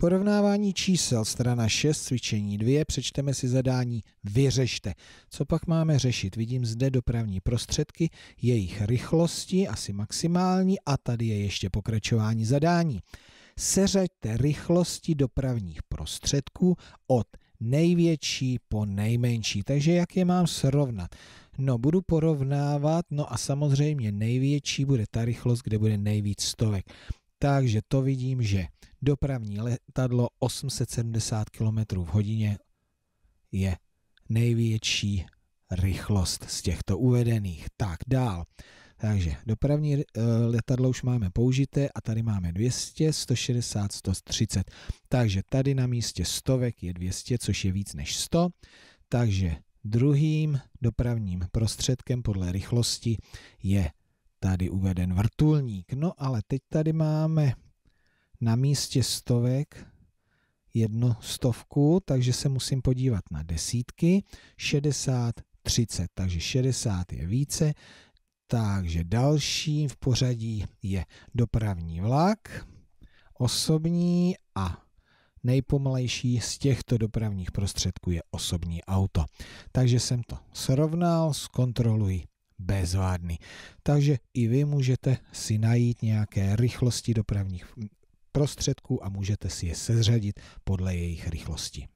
Porovnávání čísel, strana 6, cvičení 2, přečteme si zadání vyřešte. Co pak máme řešit? Vidím zde dopravní prostředky, jejich rychlosti, asi maximální, a tady je ještě pokračování zadání. Seřeďte rychlosti dopravních prostředků od největší po nejmenší. Takže jak je mám srovnat? No, budu porovnávat, no a samozřejmě největší bude ta rychlost, kde bude nejvíc stovek takže to vidím, že dopravní letadlo 870 km v hodině je největší rychlost z těchto uvedených. Tak dál. Takže dopravní eh, letadlo už máme použité a tady máme 200, 160, 130. Takže tady na místě stovek je 200, což je víc než 100. Takže druhým dopravním prostředkem podle rychlosti je tady uveden vrtulník. No ale teď tady máme na místě stovek jednu stovku, takže se musím podívat na desítky. 60, 30, takže 60 je více. Takže další v pořadí je dopravní vlak, osobní a nejpomalejší z těchto dopravních prostředků je osobní auto. Takže jsem to srovnal, zkontroluji bezvádný. Takže i vy můžete si najít nějaké rychlosti dopravních prostředků a můžete si je seřadit podle jejich rychlosti.